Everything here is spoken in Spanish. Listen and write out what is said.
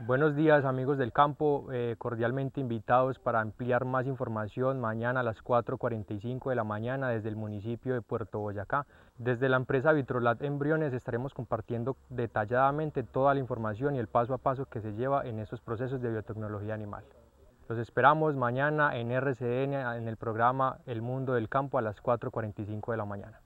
Buenos días amigos del campo, eh, cordialmente invitados para ampliar más información mañana a las 4.45 de la mañana desde el municipio de Puerto Boyacá. Desde la empresa Vitrolat Embriones estaremos compartiendo detalladamente toda la información y el paso a paso que se lleva en estos procesos de biotecnología animal. Los esperamos mañana en RCN en el programa El Mundo del Campo a las 4.45 de la mañana.